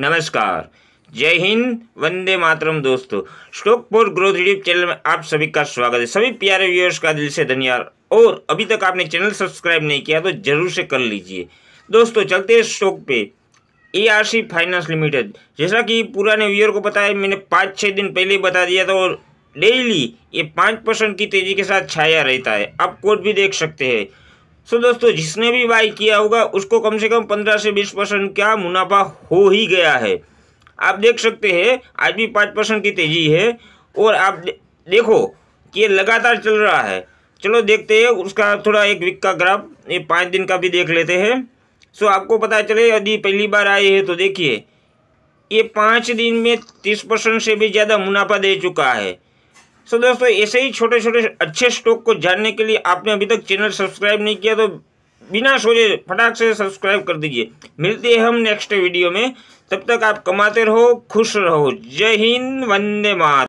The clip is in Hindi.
नमस्कार जय हिंद वंदे मातरम दोस्तों स्टॉकपोर्ट ग्रोथ यूट्यूब चैनल में आप सभी का स्वागत है सभी प्यारे व्यूअर्स का दिल से धन्यवाद और अभी तक आपने चैनल सब्सक्राइब नहीं किया तो जरूर से कर लीजिए दोस्तों चलते हैं स्टॉक पे सी फाइनेंस लिमिटेड जैसा कि पुराने व्यूअर को पता है मैंने पाँच छः दिन पहले बता दिया था और डेली ये पाँच परसेंट की तेज़ी के साथ छाया रहता है आप कोड भी देख सकते हैं सो so, दोस्तों जिसने भी बाई किया होगा उसको कम से कम पंद्रह से बीस परसेंट का मुनाफा हो ही गया है आप देख सकते हैं आज भी पाँच परसेंट की तेजी है और आप देखो कि ये लगातार चल रहा है चलो देखते हैं उसका थोड़ा एक वीक का ग्राफ ये पाँच दिन का भी देख लेते हैं सो आपको पता चले यदि पहली बार आए हैं तो देखिए ये पाँच दिन में तीस परसेंट से भी ज़्यादा मुनाफा दे चुका है सो so, दोस्तों ऐसे ही छोटे छोटे अच्छे स्टॉक को जानने के लिए आपने अभी तक चैनल सब्सक्राइब नहीं किया तो बिना सोचे फटाक से सब्सक्राइब कर दीजिए मिलते हैं हम नेक्स्ट वीडियो में तब तक आप कमाते रहो खुश रहो जय हिंद वंदे मात